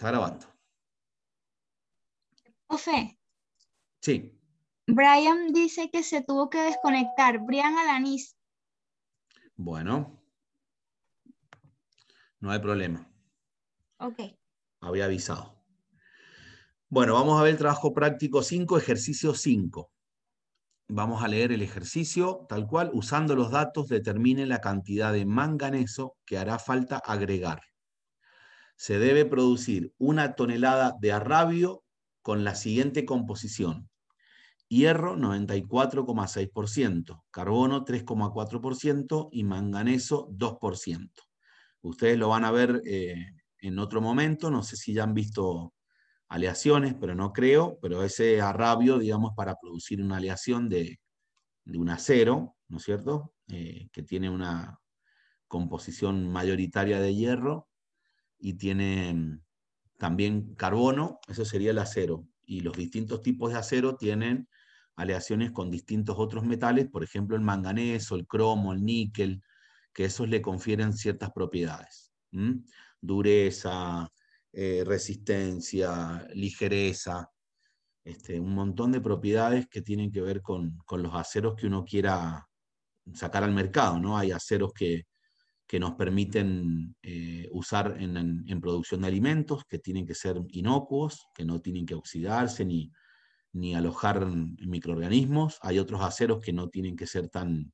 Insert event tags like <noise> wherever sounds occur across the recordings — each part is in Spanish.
Está grabando. Profe. Sí. Brian dice que se tuvo que desconectar. Brian Alanis. Bueno. No hay problema. Ok. Había avisado. Bueno, vamos a ver el trabajo práctico 5, ejercicio 5. Vamos a leer el ejercicio tal cual. Usando los datos, determine la cantidad de manganeso que hará falta agregar se debe producir una tonelada de arrabio con la siguiente composición. Hierro 94,6%, carbono 3,4% y manganeso 2%. Ustedes lo van a ver eh, en otro momento, no sé si ya han visto aleaciones, pero no creo, pero ese arrabio, digamos, para producir una aleación de, un acero, ¿no es cierto? Eh, que tiene una composición mayoritaria de hierro, y tiene también carbono, eso sería el acero. Y los distintos tipos de acero tienen aleaciones con distintos otros metales, por ejemplo el manganeso, el cromo, el níquel, que esos le confieren ciertas propiedades. Dureza, eh, resistencia, ligereza, este, un montón de propiedades que tienen que ver con, con, los aceros que uno quiera sacar al mercado, ¿no? Hay aceros que, que nos permiten eh, usar en, producción de alimentos, que tienen que ser inocuos, que no tienen que oxidarse ni, ni alojar microorganismos. Hay otros aceros que no tienen que ser tan,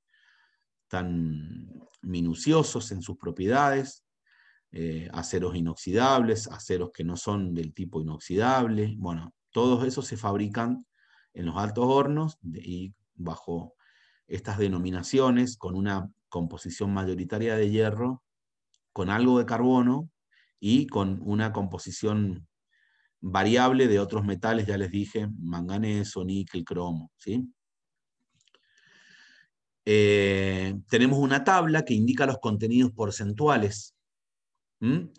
tan minuciosos en sus propiedades, eh, aceros inoxidables, aceros que no son del tipo inoxidable. Bueno, todos esos se fabrican en los altos hornos y bajo estas denominaciones con una composición mayoritaria de hierro, con algo de carbono y con una composición variable de otros metales, ya les dije, manganeso, níquel, cromo. ¿sí? Eh, tenemos una tabla que indica los contenidos porcentuales. En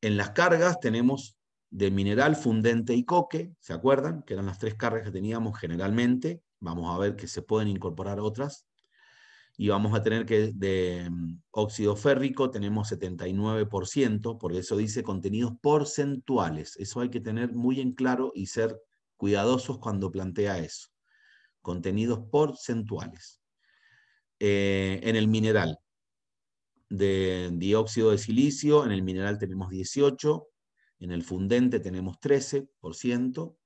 las cargas tenemos de mineral, fundente y coque, ¿se acuerdan? Que eran las tres cargas que teníamos generalmente. Vamos a ver que se pueden incorporar otras y vamos a tener que de mm, óxido férrico tenemos 79%, por eso dice contenidos porcentuales. Eso hay que tener muy en claro y ser cuidadosos cuando plantea eso. Contenidos porcentuales. Eh, en el mineral, de dióxido de silicio, en el mineral tenemos 18, en el fundente tenemos 13%,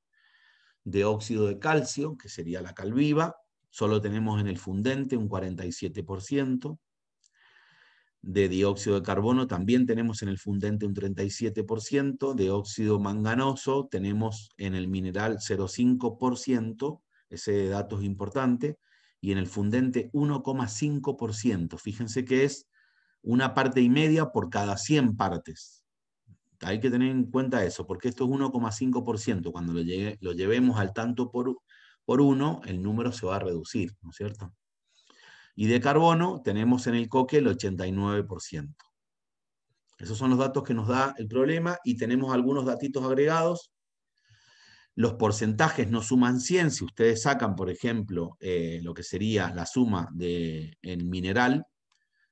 de óxido de calcio, que sería la cal viva, Solo tenemos en el fundente un 47%. De dióxido de carbono también tenemos en el fundente un 37%. De óxido manganoso tenemos en el mineral 0,5%. Ese dato es importante. Y en el fundente 1,5%. Fíjense que es una parte y media por cada 100 partes. Hay que tener en cuenta eso, porque esto es 1,5%. Cuando lo, lo llevemos al tanto por por 1, el número se va a reducir, ¿no es cierto? Y de carbono tenemos en el coque el 89%. Esos son los datos que nos da el problema y tenemos algunos datitos agregados. Los porcentajes no suman 100. Si ustedes sacan, por ejemplo, eh, lo que sería la suma de, mineral,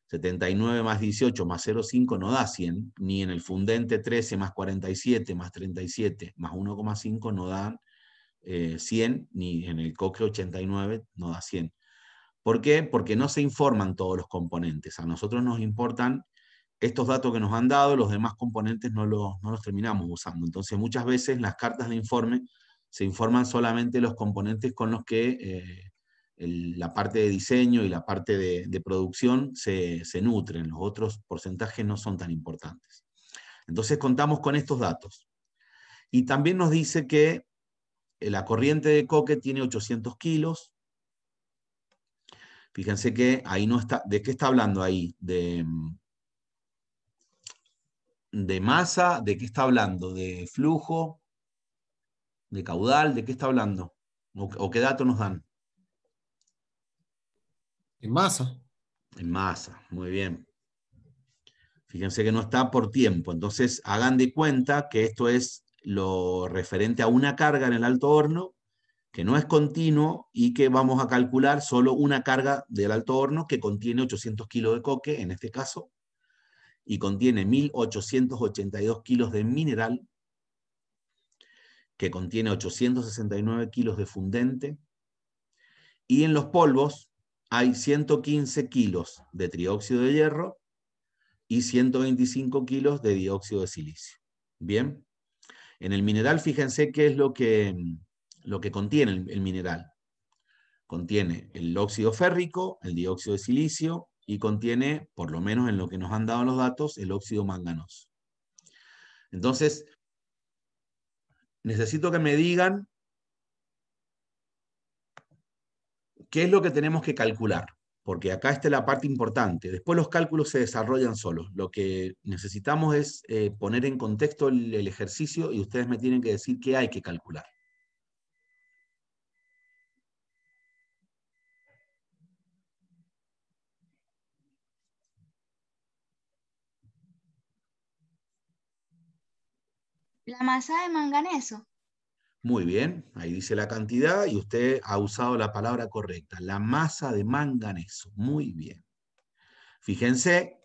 79 más 18 más 0,5 no da 100, ni en el fundente 13 más 47 más 37 más 1,5 no dan 100 eh, ni en el COCRE 89 no da 100. ¿Por qué? Porque no se informan todos los componentes. A nosotros nos importan estos datos que nos han dado, los demás componentes no los, terminamos usando. Entonces muchas veces las cartas de informe se informan solamente los componentes con los que eh, la parte de diseño y la parte de, producción se, se nutren. Los otros porcentajes no son tan importantes. Entonces contamos con estos datos. Y también nos dice que eh, la corriente de Coque tiene 800 kilos. Fíjense que ahí no está, ¿de qué está hablando ahí? De, mm, de masa, ¿de qué está hablando? ¿De flujo? ¿De caudal? ¿De qué está hablando? ¿O, o qué datos nos dan? En masa. En masa, muy bien. Fíjense que no está por tiempo, entonces hagan de cuenta que esto es lo referente a una carga en el alto horno que no es continuo y que vamos a calcular solo una carga del alto horno que contiene 800 kilos de coque, en este caso, y contiene 1.882 kilos de mineral, que contiene 869 kilos de fundente, y en los polvos hay 115 kilos de trióxido de hierro y 125 kilos de dióxido de silicio. Bien, en el mineral, fíjense qué es lo que, lo que contiene el, el mineral. Contiene el óxido férrico, el dióxido de silicio y contiene, por lo menos en lo que nos han dado los datos, el óxido manganoso. Entonces, necesito que me digan qué es lo que tenemos que calcular porque acá está la parte importante. Después los cálculos se desarrollan solos. Lo que necesitamos es eh, poner en contexto el, ejercicio y ustedes me tienen que decir qué hay que calcular. La masa de manganeso. Muy bien, ahí dice la cantidad y usted ha usado la palabra correcta, la masa de manganeso. Muy bien. Fíjense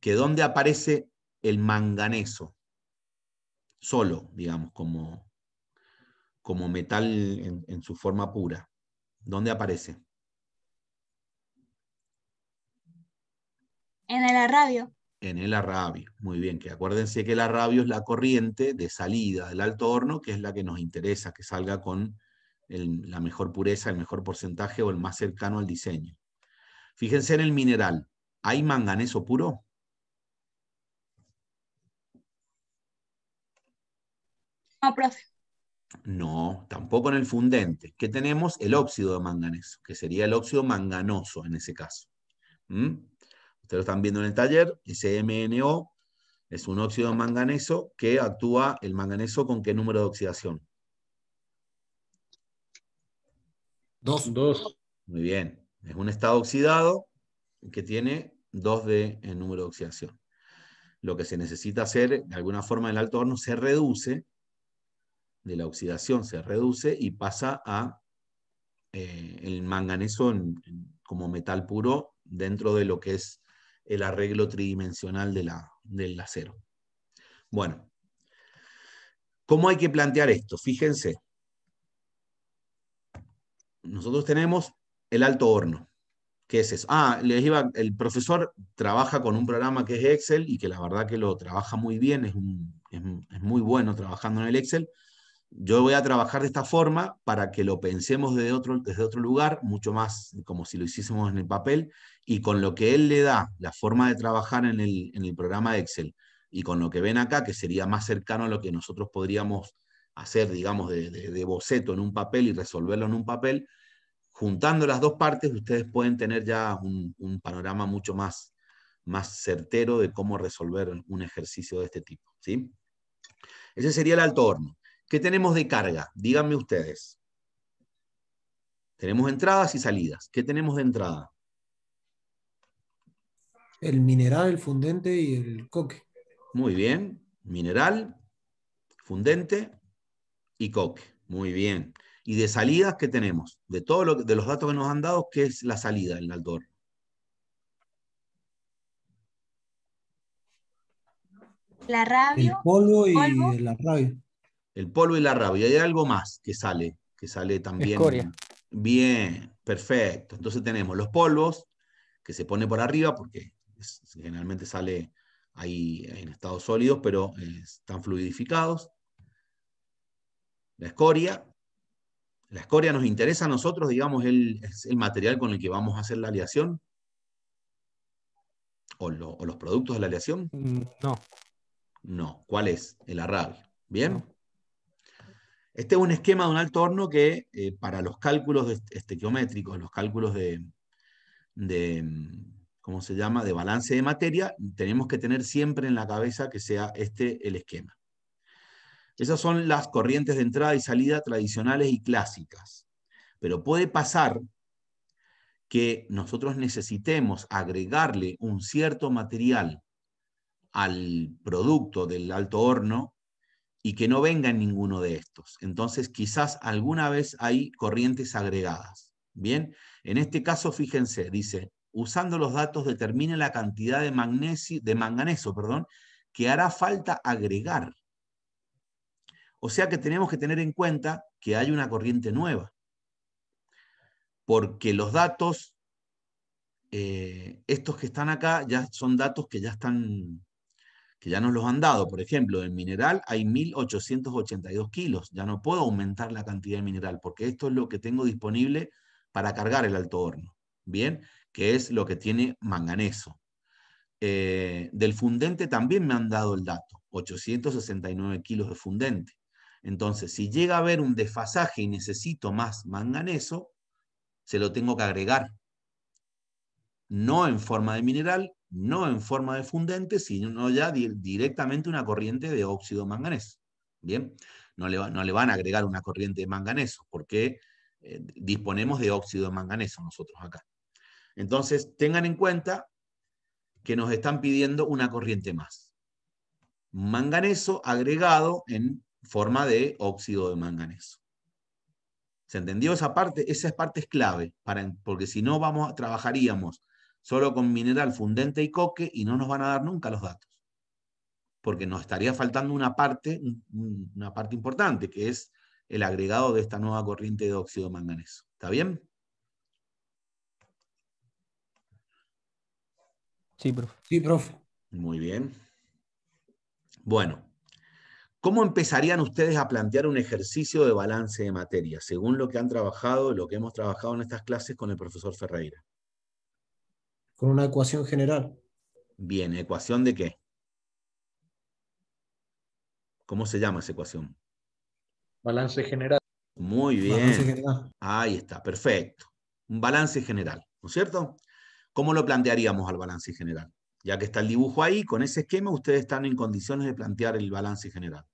que dónde aparece el manganeso, solo, digamos, como, como metal en, su forma pura. ¿Dónde aparece? En el radio en el arrabio. Muy bien, que acuérdense que el arrabio es la corriente de salida del alto horno, que es la que nos interesa, que salga con la mejor pureza, el mejor porcentaje o el más cercano al diseño. Fíjense en el mineral. ¿Hay manganeso puro? No, profe. No, tampoco en el fundente. ¿Qué tenemos? El óxido de manganeso, que sería el óxido manganoso en ese caso. ¿Mm? Ustedes lo están viendo en el taller, SMNO es un óxido de manganeso que actúa el manganeso con qué número de oxidación. Dos. Muy bien. Es un estado oxidado que tiene 2 de el eh, número de oxidación. Lo que se necesita hacer, de alguna forma, el alto horno se reduce, de la oxidación se reduce y pasa a eh, el manganeso como metal puro dentro de lo que es el arreglo tridimensional del acero. Bueno, ¿cómo hay que plantear esto? Fíjense, nosotros tenemos el alto horno. ¿Qué es eso? Ah, les iba, el profesor trabaja con un programa que es Excel y que la verdad que lo trabaja muy bien, es muy bueno trabajando en el Excel, yo voy a trabajar de esta forma para que lo pensemos desde otro, desde otro lugar, mucho más como si lo hiciésemos en el papel, y con lo que él le da, la forma de trabajar en el, programa Excel, y con lo que ven acá, que sería más cercano a lo que nosotros podríamos hacer, digamos, de, boceto en un papel y resolverlo en un papel, juntando las dos partes, ustedes pueden tener ya un, panorama mucho más, más certero de cómo resolver un ejercicio de este tipo. ¿sí? Ese sería el alto horno. ¿Qué tenemos de carga? Díganme ustedes. Tenemos entradas y salidas. ¿Qué tenemos de entrada? El mineral, el fundente y el coque. Muy bien. Mineral, fundente y coque. Muy bien. Y de salidas, ¿qué tenemos? De todos lo, los datos que nos han dado, ¿qué es la salida en Aldor? La radio. El polvo y la rabia. El polvo y la rabia. Hay algo más que sale, que sale también. Bien, perfecto. Entonces tenemos los polvos, que se pone por arriba, porque generalmente sale ahí en estados sólidos, pero eh, están fluidificados. La escoria. La escoria nos interesa a nosotros, digamos, el, el material con el que vamos a hacer la aleación. O, los productos de la aleación. Mm, no. No. ¿Cuál es? El arrabio. ¿Bien? Este es un esquema de un alto horno que eh, para los cálculos estequiométricos, los cálculos de, ¿cómo se llama?, de balance de materia, tenemos que tener siempre en la cabeza que sea este el esquema. Esas son las corrientes de entrada y salida tradicionales y clásicas. Pero puede pasar que nosotros necesitemos agregarle un cierto material al producto del alto horno y que no venga en ninguno de estos. Entonces, quizás alguna vez hay corrientes agregadas. Bien, en este caso, fíjense, dice, usando los datos determine la cantidad de, magnesio, de manganeso perdón, que hará falta agregar. O sea que tenemos que tener en cuenta que hay una corriente nueva, porque los datos, eh, estos que están acá, ya son datos que ya están que ya nos los han dado. Por ejemplo, en mineral hay 1.882 kilos. Ya no puedo aumentar la cantidad de mineral porque esto es lo que tengo disponible para cargar el alto horno. Bien, que es lo que tiene manganeso. Eh, del fundente también me han dado el dato, 869 kilos de fundente. Entonces, si llega a haber un desfasaje y necesito más manganeso, se lo tengo que agregar. No en forma de mineral, no en forma de fundente, sino ya directamente una corriente de óxido manganeso. Bien, no le, no le, van a agregar una corriente de manganeso, porque eh, disponemos de óxido de manganeso nosotros acá. Entonces, tengan en cuenta que nos están pidiendo una corriente más. Manganeso agregado en forma de óxido de manganeso. ¿Se entendió esa parte? Esa parte es clave, para, porque si no vamos, trabajaríamos solo con mineral, fundente y coque y no nos van a dar nunca los datos. Porque nos estaría faltando una parte, una parte importante, que es el agregado de esta nueva corriente de óxido de manganeso. ¿Está bien? Sí, profe. Sí, profe. Muy bien. Bueno, ¿cómo empezarían ustedes a plantear un ejercicio de balance de materia, según lo que han trabajado, lo que hemos trabajado en estas clases con el profesor Ferreira? con una ecuación general. Bien, ¿ecuación de qué? ¿Cómo se llama esa ecuación? Balance general. Muy bien. Balance general. Ahí está, perfecto. Un balance general, ¿no es cierto? ¿Cómo lo plantearíamos al balance general? Ya que está el dibujo ahí, con ese esquema ustedes están en condiciones de plantear el balance general.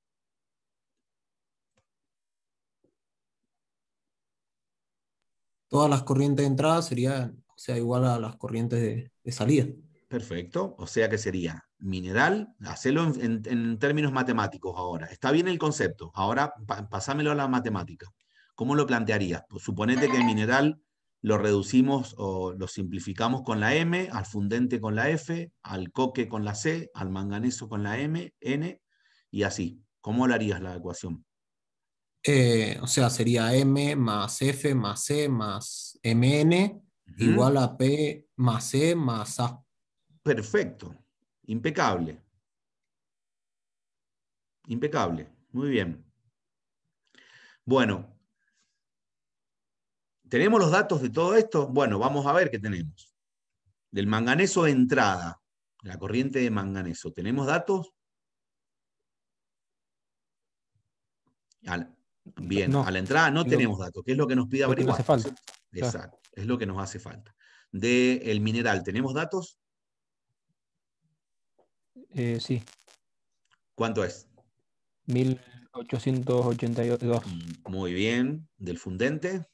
Todas las corrientes de entrada serían sea igual a las corrientes de, salida. Perfecto, o sea que sería mineral, hacerlo en, términos matemáticos ahora. Está bien el concepto, ahora pasámelo a la matemática. ¿Cómo lo plantearías? Pues, suponete que el mineral lo reducimos o lo simplificamos con la M, al fundente con la F, al coque con la C, al manganeso con la M, N, y así. ¿Cómo lo harías la ecuación? Eh, o sea, sería M más F más C más MN igual a P más C más A. Perfecto, impecable. Impecable, muy bien. Bueno, ¿tenemos los datos de todo esto? Bueno, vamos a ver qué tenemos. Del manganeso de entrada, la corriente de manganeso, ¿tenemos datos? Bien, a la entrada no tenemos datos, ¿Qué es lo que nos pide averiguar. Exacto, es lo que nos hace falta. Del mineral, ¿tenemos datos? Eh, sí. ¿Cuánto es? 1882. Muy bien. ¿Del fundente?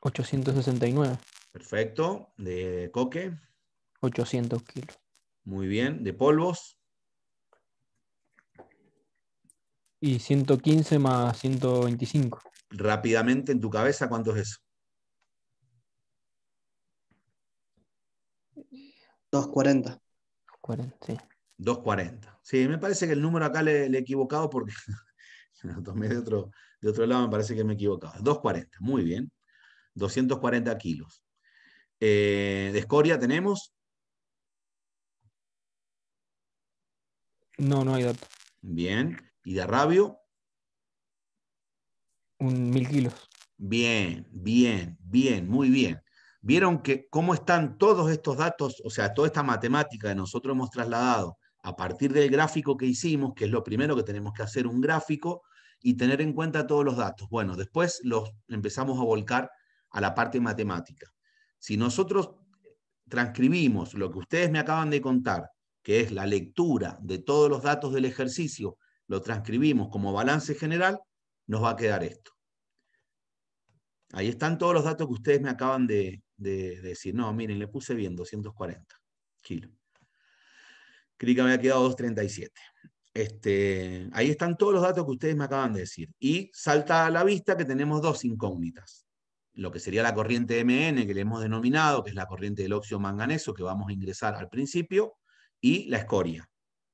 869. Perfecto. ¿De coque? 800 kilos. Muy bien. ¿De polvos? Y 115 más 125 rápidamente en tu cabeza cuánto es eso. 240. sí. 240. Sí, me parece que el número acá le, he equivocado porque <laughs> lo tomé de otro, lado, me parece que me he equivocado. 240, muy bien. 240 kilos. Eh, ¿De escoria tenemos? No, no hay datos Bien. ¿Y de rabio? un mil kilos. Bien, bien, bien, muy bien. Vieron que cómo están todos estos datos, o sea, toda esta matemática que nosotros hemos trasladado a partir del gráfico que hicimos, que es lo primero que tenemos que hacer, un gráfico, y tener en cuenta todos los datos. Bueno, después los empezamos a volcar a la parte matemática. Si nosotros transcribimos lo que ustedes me acaban de contar, que es la lectura de todos los datos del ejercicio, lo transcribimos como balance general, nos va a quedar esto. Ahí están todos los datos que ustedes me acaban de, decir. No, miren, le puse bien, 240 kilos. Creí que me ha quedado 237. Este, ahí están todos los datos que ustedes me acaban de decir. Y salta a la vista que tenemos dos incógnitas. Lo que sería la corriente MN, que le hemos denominado, que es la corriente del óxido manganeso, que vamos a ingresar al principio, y la escoria.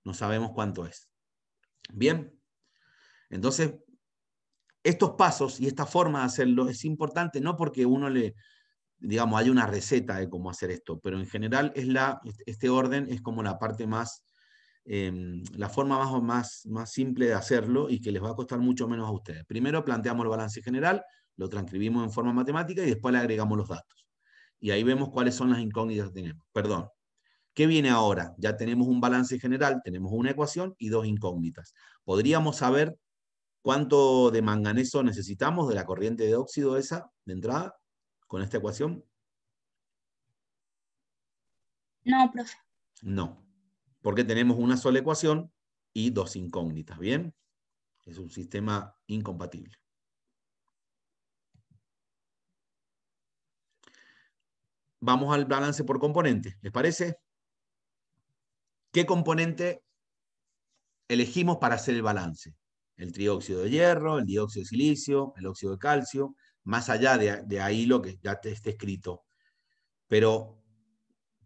No sabemos cuánto es. Bien. Entonces, estos pasos y esta forma de hacerlo es importante, no porque uno le, digamos, hay una receta de cómo hacer esto, pero en general es la, este orden es como la parte más, em, la forma más, más, más simple de hacerlo y que les va a costar mucho menos a ustedes. Primero planteamos el balance general, lo transcribimos en forma matemática y después le agregamos los datos. Y ahí vemos cuáles son las incógnitas que tenemos. Perdón. ¿Qué viene ahora? Ya tenemos un balance general, tenemos una ecuación y dos incógnitas. Podríamos saber ¿Cuánto de manganeso necesitamos de la corriente de óxido esa de entrada con esta ecuación? No, profe. No, porque tenemos una sola ecuación y dos incógnitas, ¿bien? Es un sistema incompatible. Vamos al balance por componente, ¿les parece? ¿Qué componente elegimos para hacer el balance? el trióxido de hierro, el dióxido de silicio, el óxido de calcio, más allá de, ahí lo que ya te está escrito. Pero,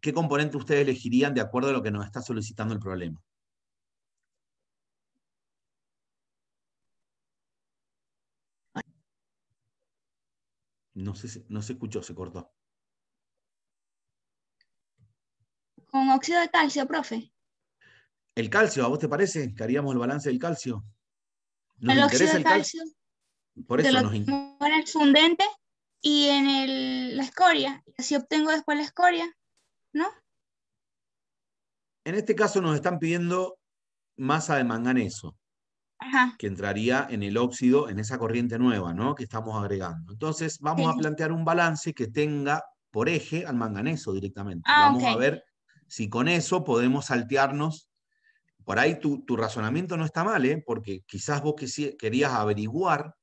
¿qué componente ustedes elegirían de acuerdo a lo que nos está solicitando el problema? No se, no se escuchó, se cortó. Con óxido de calcio, profe. ¿El calcio? ¿A vos te parece que haríamos el balance del calcio? el óxido de calcio, por eso nos en el fundente y en la escoria. Así obtengo después la escoria, ¿no? En este caso nos están pidiendo masa de manganeso, Ajá. que entraría en el óxido, en esa corriente nueva, ¿no? Que estamos agregando. Entonces vamos a plantear un balance que tenga por eje al manganeso directamente. Ah, vamos a ver si con eso podemos saltearnos por ahí tu, razonamiento no está mal, ¿eh? porque quizás vos querías averiguar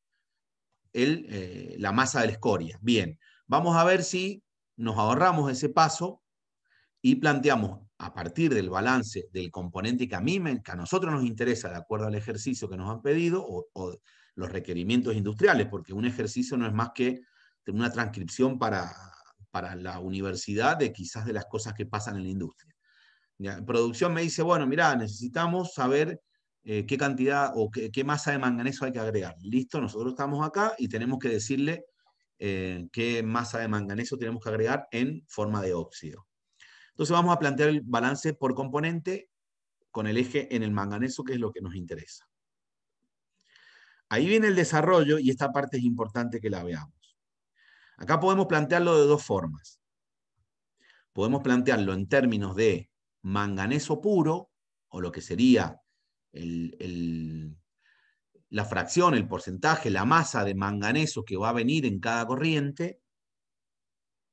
eh, la masa de la escoria. Bien, vamos a ver si nos ahorramos ese paso y planteamos a partir del balance del componente que a que nosotros nos interesa, de acuerdo al ejercicio que nos han pedido, o, los requerimientos industriales, porque un ejercicio no es más que una transcripción para, para la universidad de quizás de las cosas que pasan en la industria. Producción me dice, bueno, mira, necesitamos saber eh, qué cantidad o qué, masa de manganeso hay que agregar. Listo, nosotros estamos acá y tenemos que decirle eh, qué masa de manganeso tenemos que agregar en forma de óxido. Entonces vamos a plantear el balance por componente con el eje en el manganeso, que es lo que nos interesa. Ahí viene el desarrollo y esta parte es importante que la veamos. Acá podemos plantearlo de dos formas. Podemos plantearlo en términos de manganeso puro, o lo que sería la fracción, el porcentaje, la masa de manganeso que va a venir en cada corriente,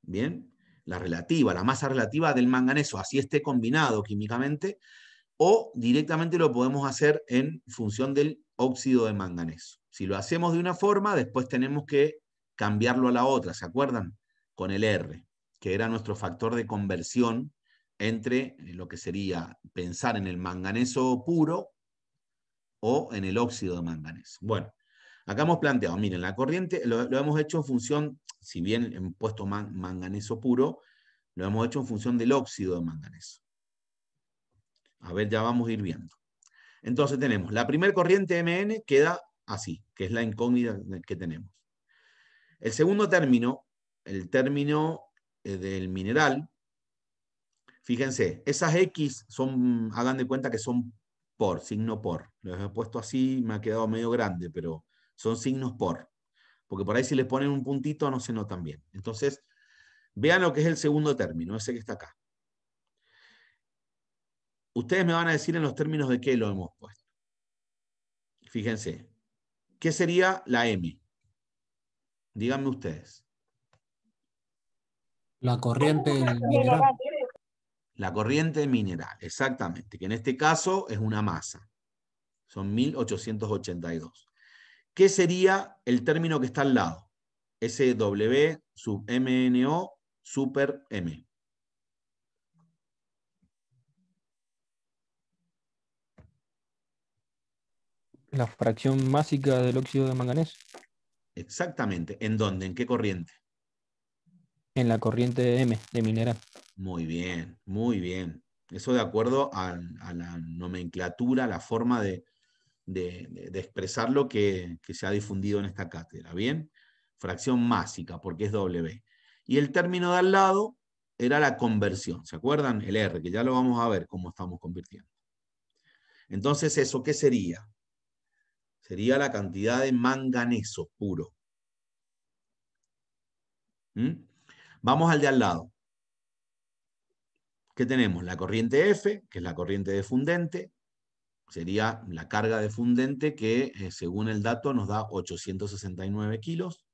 ¿bien? La relativa, la masa relativa del manganeso, así esté combinado químicamente, o directamente lo podemos hacer en función del óxido de manganeso. Si lo hacemos de una forma, después tenemos que cambiarlo a la otra, ¿se acuerdan? Con el R, que era nuestro factor de conversión entre lo que sería pensar en el manganeso puro o en el óxido de manganeso. Bueno, acá hemos planteado, miren, la corriente lo, hemos hecho en función, si bien hemos puesto manganeso puro, lo hemos hecho en función del óxido de manganeso. A ver, ya vamos a ir viendo. Entonces tenemos, la primer corriente MN queda así, que es la incógnita que tenemos. El segundo término, el término eh, del mineral, Fíjense, esas X son, hagan de cuenta que son por, signo por. Los he puesto así, me ha quedado medio grande, pero son signos por. Porque por ahí si les ponen un puntito no se notan bien. Entonces, vean lo que es el segundo término, ese que está acá. Ustedes me van a decir en los términos de qué lo hemos puesto. Fíjense, ¿qué sería la M? Díganme ustedes. La corriente la corriente mineral, exactamente, que en este caso es una masa. Son 1882. ¿Qué sería el término que está al lado? SW sub MNO super M. La fracción másica del óxido de manganés. Exactamente. ¿En dónde? ¿En qué corriente? en la corriente M de mineral. Muy bien, muy bien. Eso de acuerdo a, la nomenclatura, la forma de, de, expresar lo que, se ha difundido en esta cátedra. Bien, fracción másica, porque es W. Y el término de al lado era la conversión. ¿Se acuerdan? El R, que ya lo vamos a ver cómo estamos convirtiendo. Entonces, ¿eso qué sería? Sería la cantidad de manganeso puro. ¿Mm? Vamos al de al lado. ¿Qué tenemos? La corriente F, que es la corriente de fundente, sería la carga de fundente que, eh, según el dato, nos da 869 kilos.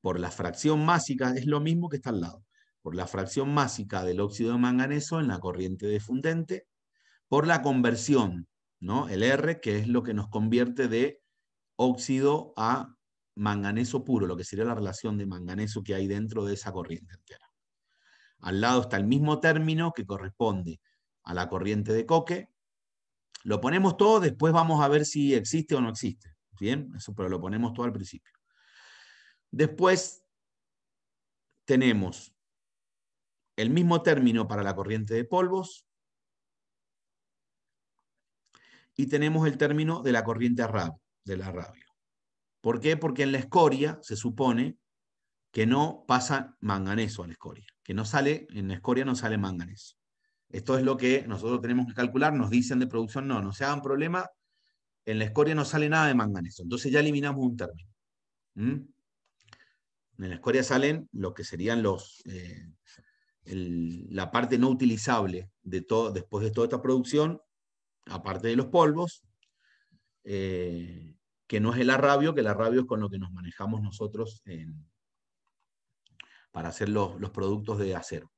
Por la fracción másica, es lo mismo que está al lado, por la fracción másica del óxido de manganeso en la corriente de fundente, por la conversión, ¿no? el R, que es lo que nos convierte de óxido a manganeso puro, lo que sería la relación de manganeso que hay dentro de esa corriente entera. Al lado está el mismo término que corresponde a la corriente de coque. Lo ponemos todo, después vamos a ver si existe o no existe. Bien, eso, pero lo ponemos todo al principio. Después tenemos el mismo término para la corriente de polvos y tenemos el término de la corriente de la rabia. ¿Por qué? Porque en la escoria se supone que no pasa manganeso a la escoria, que no sale, en la escoria no sale manganeso. Esto es lo que nosotros tenemos que calcular, nos dicen de producción, no, no se hagan problema, en la escoria no sale nada de manganeso, entonces ya eliminamos un término. En la escoria salen lo que serían los, eh, la parte no utilizable de todo, después de toda esta producción, aparte de los polvos, eh, que no es el arrabio, que el arrabio es con lo que nos manejamos nosotros para hacer los, productos de acero.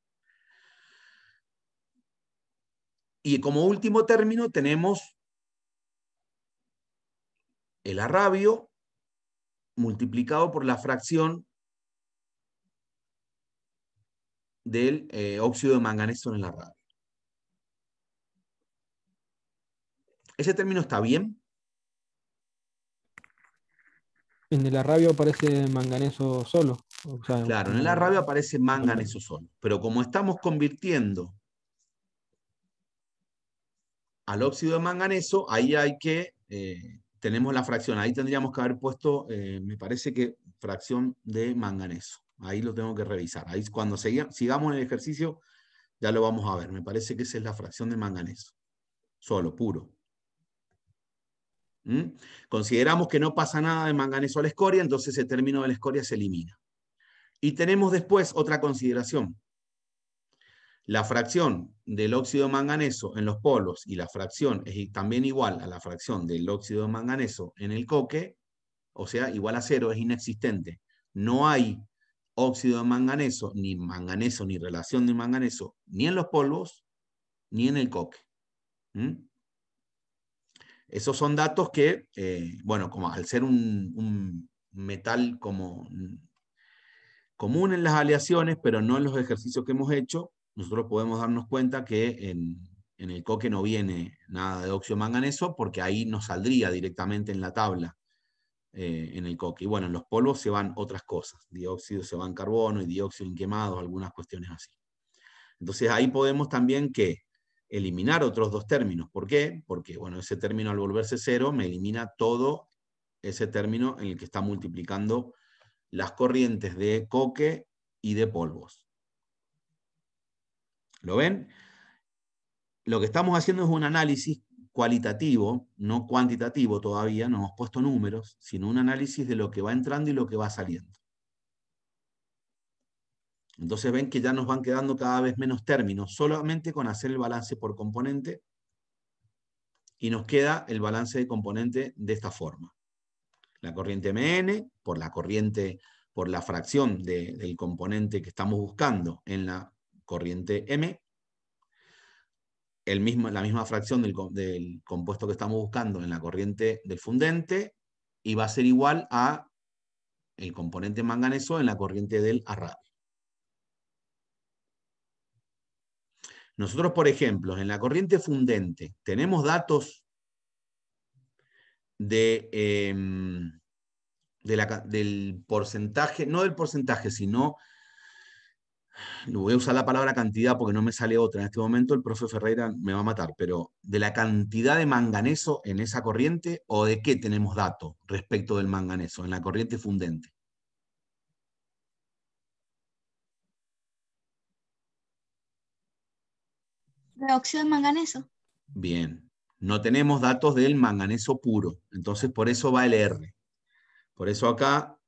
Y como último término tenemos el arrabio multiplicado por la fracción del eh, óxido de manganeso en el arrabio. Ese término está bien, En el arrabio aparece manganeso solo. claro, en el arrabio aparece manganeso solo. Pero como estamos convirtiendo al óxido de manganeso, ahí hay que, eh, tenemos la fracción, ahí tendríamos que haber puesto, eh, me parece que fracción de manganeso. Ahí lo tengo que revisar. Ahí cuando sigamos sigamos el ejercicio, ya lo vamos a ver. Me parece que esa es la fracción de manganeso. Solo, puro. Consideramos que no pasa nada de manganeso a la escoria, entonces el término de la escoria se elimina. Y tenemos después otra consideración. La fracción del óxido de manganeso en los polos y la fracción es también igual a la fracción del óxido de manganeso en el coque, o sea, igual a cero, es inexistente. No hay óxido de manganeso, ni manganeso, ni relación de manganeso, ni en los polvos, ni en el coque. Esos son datos que, eh, bueno, como al ser un, metal como mm, común en las aleaciones, pero no en los ejercicios que hemos hecho, nosotros podemos darnos cuenta que en, el coque no viene nada de óxido manganeso porque ahí no saldría directamente en la tabla eh, en el coque. Y bueno, en los polvos se van otras cosas, dióxido se van carbono y dióxido en quemado, algunas cuestiones así. Entonces ahí podemos también que eliminar otros dos términos. ¿Por qué? Porque, bueno, ese término al volverse cero me elimina todo ese término en el que está multiplicando las corrientes de coque y de polvos. ¿Lo ven? Lo que estamos haciendo es un análisis cualitativo, no cuantitativo todavía, no hemos puesto números, sino un análisis de lo que va entrando y lo que va saliendo. Entonces ven que ya nos van quedando cada vez menos términos, solamente con hacer el balance por componente y nos queda el balance de componente de esta forma. La corriente MN por la corriente, por la fracción del componente que estamos buscando en la corriente M, el mismo, la misma fracción del, compuesto que estamos buscando en la corriente del fundente y va a ser igual a el componente manganeso en la corriente del arrabio. Nosotros, por ejemplo, en la corriente fundente tenemos datos de, em, del porcentaje, no del porcentaje, sino, voy a usar la palabra cantidad porque no me sale otra en este momento, el profe Ferreira me va a matar, pero de la cantidad de manganeso en esa corriente o de qué tenemos datos respecto del manganeso en la corriente fundente. de óxido de manganeso. Bien, no tenemos datos del manganeso puro, entonces por eso va el R. Por eso acá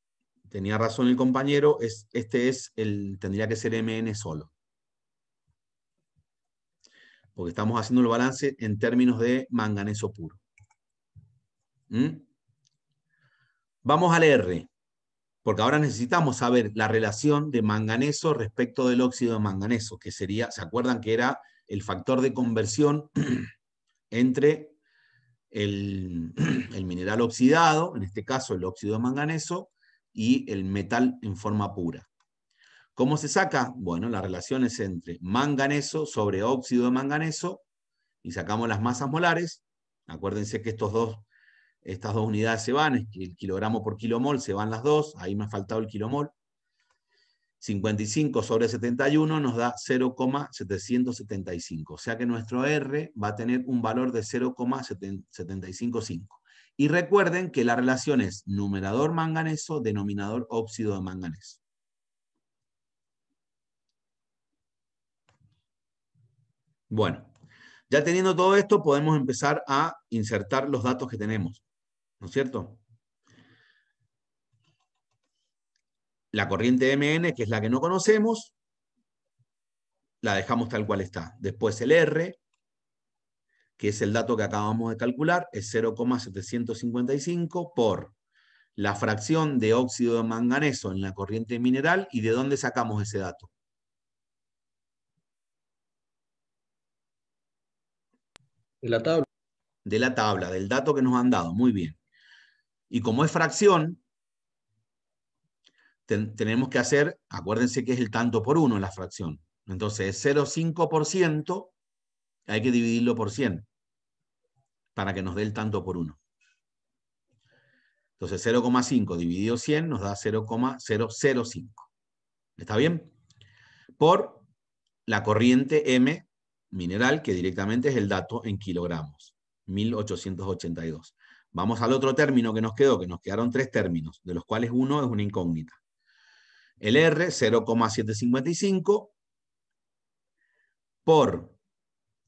tenía razón el compañero, es, este es el, tendría que ser MN solo. Porque estamos haciendo el balance en términos de manganeso puro. ¿Mm? Vamos al R, porque ahora necesitamos saber la relación de manganeso respecto del óxido de manganeso, que sería, ¿se acuerdan que era el factor de conversión <clears throat> entre <clears throat> el, mineral oxidado, en este caso el óxido de manganeso, y el metal en forma pura. ¿Cómo se saca? Bueno, la relación es entre manganeso sobre óxido de manganeso, y sacamos las masas molares. Acuérdense que estos dos, estas dos unidades se van, el kilogramo por kilomol se van las dos, ahí me ha faltado el kilomol. 55 sobre 71 nos da 0,775, o sea que nuestro R va a tener un valor de 0,755. Y recuerden que la relación es numerador manganeso, denominador óxido de manganeso. Bueno, ya teniendo todo esto podemos empezar a insertar los datos que tenemos, ¿no es cierto? La corriente MN, que es la que no conocemos, la dejamos tal cual está. Después el R, que es el dato que acabamos de calcular, es 0,755 por la fracción de óxido de manganeso en la corriente mineral y de dónde sacamos ese dato. De la tabla. De la tabla, del dato que nos han dado. Muy bien. Y como es fracción, tenemos que hacer, acuérdense que es el tanto por uno en la fracción. Entonces, 0,5% hay que dividirlo por 100 para que nos dé el tanto por uno. Entonces, 0,5 dividido 100 nos da 0,005. ¿Está bien? Por la corriente M mineral, que directamente es el dato en kilogramos, 1882. Vamos al otro término que nos quedó, que nos quedaron tres términos, de los cuales uno es una incógnita. El R 0,755 por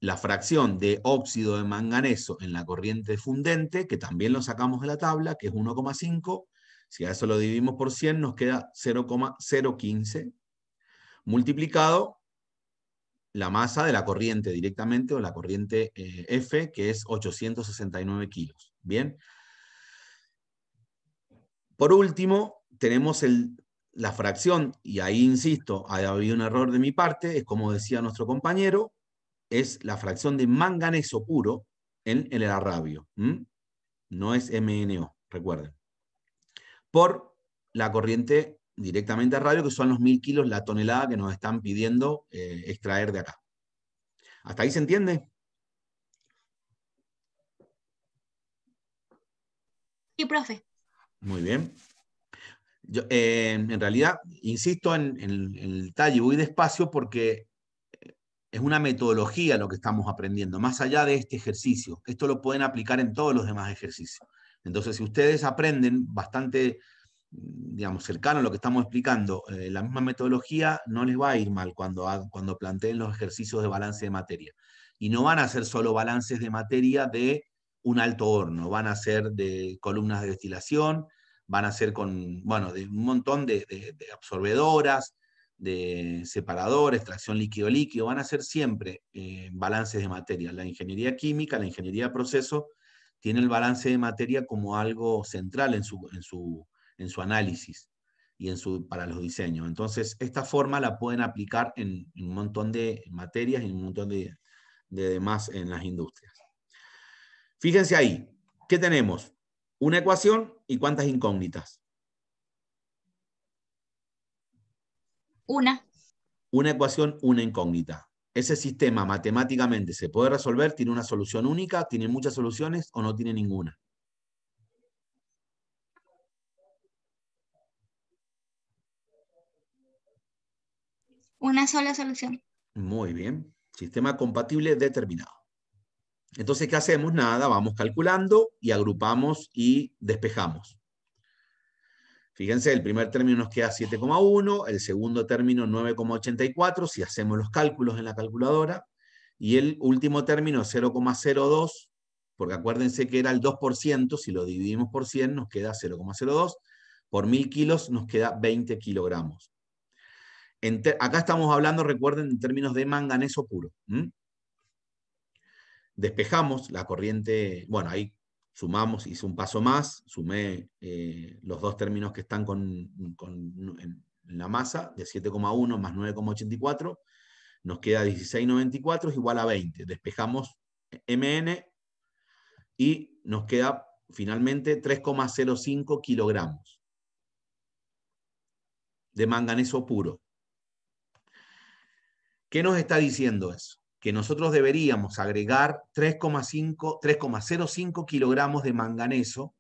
la fracción de óxido de manganeso en la corriente fundente, que también lo sacamos de la tabla, que es 1,5. Si a eso lo dividimos por 100, nos queda 0,015 multiplicado la masa de la corriente directamente o la corriente eh, F, que es 869 kilos. Bien. Por último, tenemos el la fracción, y ahí insisto, ha habido un error de mi parte, es como decía nuestro compañero, es la fracción de manganeso puro en el arrabio. No es MNO, recuerden. Por la corriente directamente a radio, que son los mil kilos, la tonelada que nos están pidiendo eh, extraer de acá. ¿Hasta ahí se entiende? Sí, profe. Muy bien. Eh, en realidad, insisto en, el detalle, voy despacio porque eh, es una metodología lo que estamos aprendiendo, más allá de este ejercicio. Esto lo pueden aplicar en todos los demás ejercicios. Entonces, si ustedes aprenden bastante, digamos, cercano a lo que estamos explicando, eh, la misma metodología, no les va a ir mal cuando, cuando planteen los ejercicios de balance de materia. Y no van a ser solo balances de materia de un alto horno, van a ser de columnas de destilación, van a ser con, bueno, de un montón de, absorbedoras, de separadores, extracción líquido-líquido, van a ser siempre eh, balances de materia. La ingeniería química, la ingeniería de proceso, tiene el balance de materia como algo central en su, en su, en su análisis y en su, para los diseños. Entonces, esta forma la pueden aplicar en, un montón de materias y en un montón de, de demás en las industrias. Fíjense ahí, ¿qué tenemos? Una ecuación y cuántas incógnitas? Una. Una ecuación, una incógnita. ¿Ese sistema matemáticamente se puede resolver? ¿Tiene una solución única? ¿Tiene muchas soluciones o no tiene ninguna? Una sola solución. Muy bien. Sistema compatible determinado. Entonces, ¿qué hacemos? Nada, vamos calculando y agrupamos y despejamos. Fíjense, el primer término nos queda 7,1, el segundo término 9,84, si hacemos los cálculos en la calculadora, y el último término 0,02, porque acuérdense que era el 2%, si lo dividimos por 100 nos queda 0,02, por 1000 kilos nos queda 20 kilogramos. Acá estamos hablando, recuerden, en términos de manganeso puro despejamos la corriente, bueno, ahí sumamos, hice un paso más, sumé eh, los dos términos que están con, en la masa, de 7,1 más 9,84, nos queda 16,94 es igual a 20. Despejamos MN y nos queda finalmente 3,05 kilogramos de manganeso puro. ¿Qué nos está diciendo eso? que nosotros deberíamos agregar 3,05 kilogramos de manganeso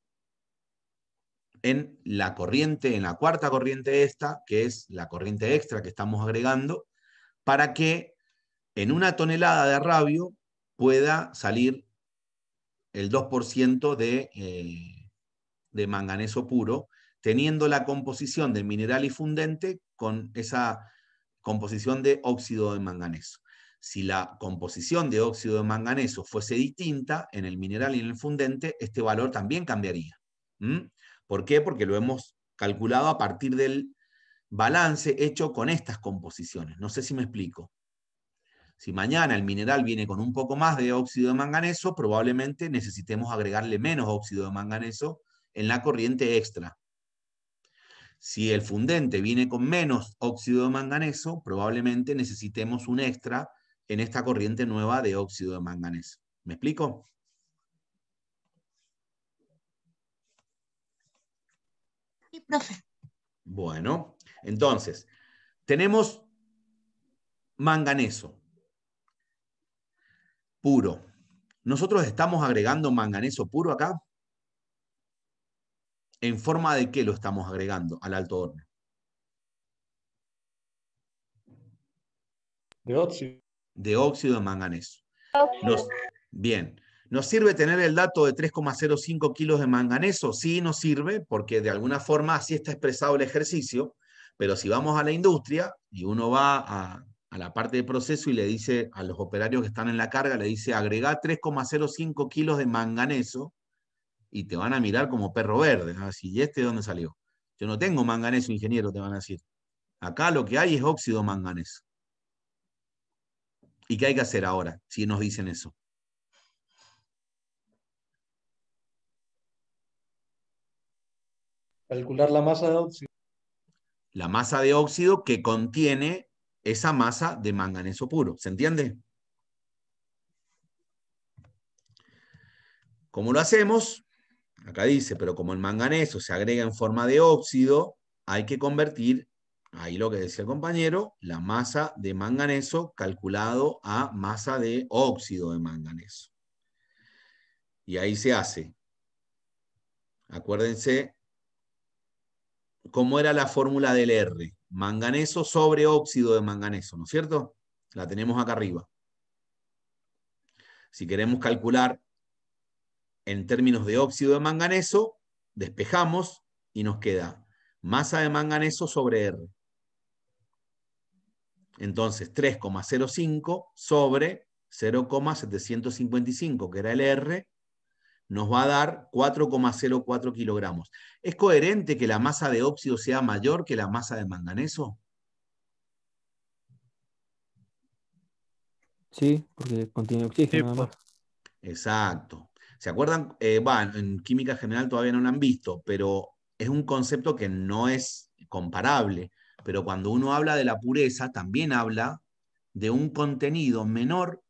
en la corriente, en la cuarta corriente esta, que es la corriente extra que estamos agregando, para que en una tonelada de arrabio pueda salir el 2% de, eh, de manganeso puro, teniendo la composición de mineral y fundente con esa composición de óxido de manganeso. Si la composición de óxido de manganeso fuese distinta en el mineral y en el fundente, este valor también cambiaría. ¿Por qué? Porque lo hemos calculado a partir del balance hecho con estas composiciones. No sé si me explico. Si mañana el mineral viene con un poco más de óxido de manganeso, probablemente necesitemos agregarle menos óxido de manganeso en la corriente extra. Si el fundente viene con menos óxido de manganeso, probablemente necesitemos un extra en esta corriente nueva de óxido de manganeso. ¿Me explico? Sí, profe. Bueno, entonces, tenemos manganeso puro. Nosotros estamos agregando manganeso puro acá. ¿En forma de qué lo estamos agregando al alto horno? De óxido de óxido de manganeso. bien, ¿nos sirve tener el dato de 3,05 kilos de manganeso? Sí, nos sirve, porque de alguna forma así está expresado el ejercicio, pero si vamos a la industria y uno va a, la parte de proceso y le dice a los operarios que están en la carga, le dice agrega 3,05 kilos de manganeso y te van a mirar como perro verde, Así, ¿y este de dónde salió? Yo no tengo manganeso, ingeniero, te van a decir. Acá lo que hay es óxido manganeso. ¿Y qué hay que hacer ahora si nos dicen eso? Calcular la masa de óxido. La masa de óxido que contiene esa masa de manganeso puro. ¿Se entiende? ¿Cómo lo hacemos? Acá dice, pero como el manganeso se agrega en forma de óxido, hay que convertir ahí lo que decía el compañero, la masa de manganeso calculado a masa de óxido de manganeso. Y ahí se hace. Acuérdense cómo era la fórmula del R. Manganeso sobre óxido de manganeso, ¿no es cierto? La tenemos acá arriba. Si queremos calcular en términos de óxido de manganeso, despejamos y nos queda masa de manganeso sobre R. Entonces, 3,05 sobre 0,755, que era el R, nos va a dar 4,04 kilogramos. ¿Es coherente que la masa de óxido sea mayor que la masa de manganeso? Sí, porque contiene oxígeno. Pues. Exacto. ¿Se acuerdan? Eh, bueno, en química general todavía no lo han visto, pero es un concepto que no es comparable. Pero cuando uno habla de la pureza, también habla de un contenido menor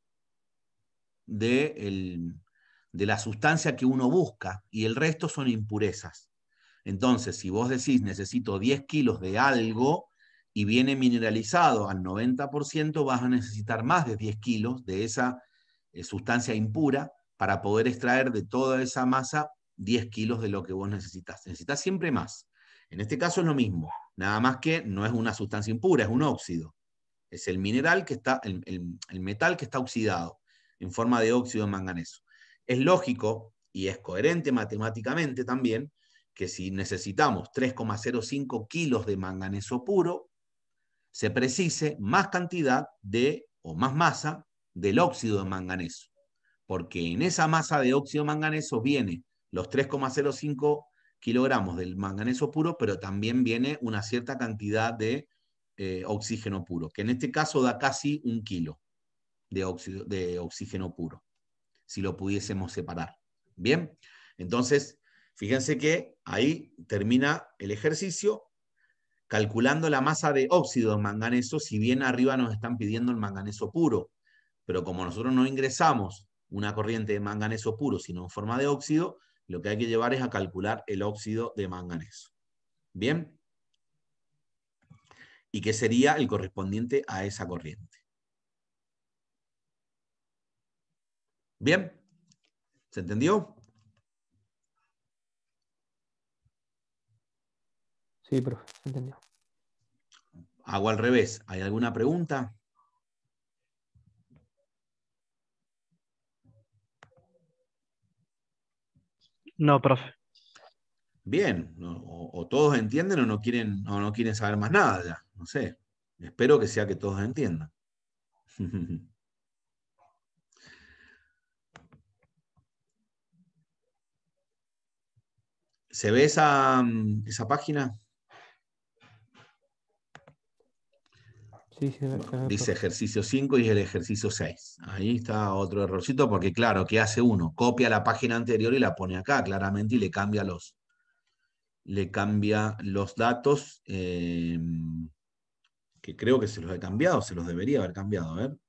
de, la sustancia que uno busca y el resto son impurezas. Entonces, si vos decís necesito 10 kilos de algo y viene mineralizado al 90%, vas a necesitar más de 10 kilos de esa eh, sustancia impura para poder extraer de toda esa masa 10 kilos de lo que vos necesitas. Necesitas siempre más. En este caso es lo mismo. Nada más que no es una sustancia impura, es un óxido. Es el mineral que está, el, el, metal que está oxidado en forma de óxido de manganeso. Es lógico y es coherente matemáticamente también que si necesitamos 3,05 kilos de manganeso puro, se precise más cantidad de o más masa del óxido de manganeso, porque en esa masa de óxido de manganeso viene los 3,05 kilogramos del manganeso puro, pero también viene una cierta cantidad de eh, oxígeno puro, que en este caso da casi un kilo de, de oxígeno puro, si lo pudiésemos separar. Bien, entonces, fíjense que ahí termina el ejercicio calculando la masa de óxido de manganeso, si bien arriba nos están pidiendo el manganeso puro, pero como nosotros no ingresamos una corriente de manganeso puro, sino en forma de óxido, lo que hay que llevar es a calcular el óxido de manganeso. ¿Bien? ¿Y qué sería el correspondiente a esa corriente? ¿Bien? ¿Se entendió? Sí, profe, se entendió. Hago al revés. ¿Hay alguna pregunta? No, profe. Bien, o, todos entienden o no quieren, o no quieren saber más nada ya, no sé. Espero que sea que todos entiendan. <laughs> ¿Se ve esa, mm, esa página? dice ejercicio 5 y el ejercicio 6. Ahí está otro errorcito, porque claro, ¿qué hace uno? Copia la página anterior y la pone acá, claramente, y le cambia los, le cambia los datos, eh, que creo que se los he cambiado, se los debería haber cambiado. A ver.